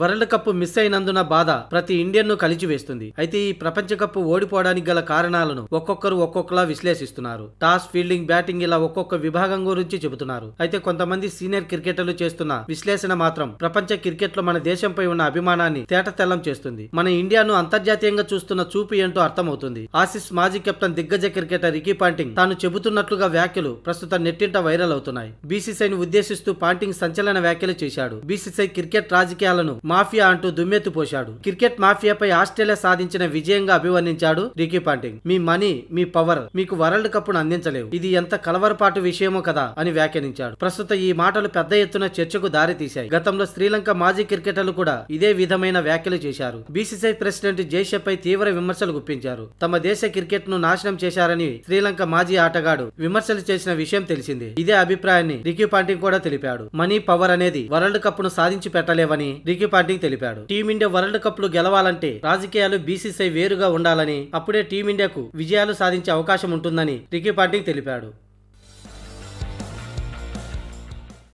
world cup miss అయినందున బాధ ప్రతి ఇండియన్ ను కలిచివేస్తుంది అయితే ఈ ప్రపంచ కప్ ఓడిపోవడానికి గల కారణాలను ఒక్కొక్కరు ఒక్కొక్కలా విశ్లేషిస్తున్నారు టాస్ ఫీల్డింగ్ బ్యాటింగ్ ఇలా ఒక్కొక్క విభాగం గురించి చెబుతున్నారు అయితే కొంతమంది సీనియర్ క్రికెటర్లు చేస్తున్న విశ్లేషణ మాత్రం ప్రపంచ క్రికెట్ లో మన దేశంపై ఉన్న అభిమానాన్ని తేటతెల్లం చేస్తుంది మన ఇండియాను అంతర్జాతీయంగా చూస్తున్న చూపు ఏంటో అర్థమవుతుంది ఆసిస్ మాజీ కెప్టెన్ దిగ్గజ క్రికెటర్ రికీ పాంటింగ్ తాను చెబుతున్నట్లుగా వ్యాఖ్యలు ప్రస్తుతం నెట్టింట వైరల్ అవుతున్నాయి ను ఉద్దేశిస్తూ పాంటింగ్ సంచలన వ్యాఖ్యలు చేశాడు బీసీసీఐ క్రికెట్ రాజకీయాలను మాఫియా అంటూ దుమ్మెత్తు పోశాడు క్రికెట్ మాఫియాపై ఆస్ట్రేలియా సాధించిన విజయంగా అభివర్ణించాడు రికీ పాంటింగ్ మీ మనీ మీ పవర్ మీకు వరల్డ్ కప్ ను అందించలేవు ఇది ఎంత కలవరపాటు విషయమో కదా అని వ్యాఖ్యానించాడు ప్రస్తుతం ఈ మాటలు పెద్ద ఎత్తున చర్చకు దారితీశాయి గతంలో శ్రీలంక మాజీ క్రికెటర్లు కూడా ఇదే విధమైన వ్యాఖ్యలు చేశారు బీసీసీఐ ప్రెసిడెంట్ జైషపై తీవ్ర విమర్శలు గుప్పించారు తమ దేశ క్రికెట్ ను నాశనం చేశారని శ్రీలంక మాజీ ఆటగాడు విమర్శలు చేసిన విషయం తెలిసింది ఇదే అభిప్రాయాన్ని రికీ పాంటింగ్ కూడా తెలిపాడు మనీ పవర్ అనేది వరల్డ్ కప్ ను సాధించి పెట్టలేవని రికీ రాహుల్ పాండింగ్ తెలిపాడు టీమిండియా వరల్డ్ కప్ లు గెలవాలంటే రాజకీయాలు బీసీసీఐ వేరుగా ఉండాలని అప్పుడే టీమిండియాకు విజయాలు సాధించే అవకాశం ఉంటుందని రికీ పాండింగ్ తెలిపాడు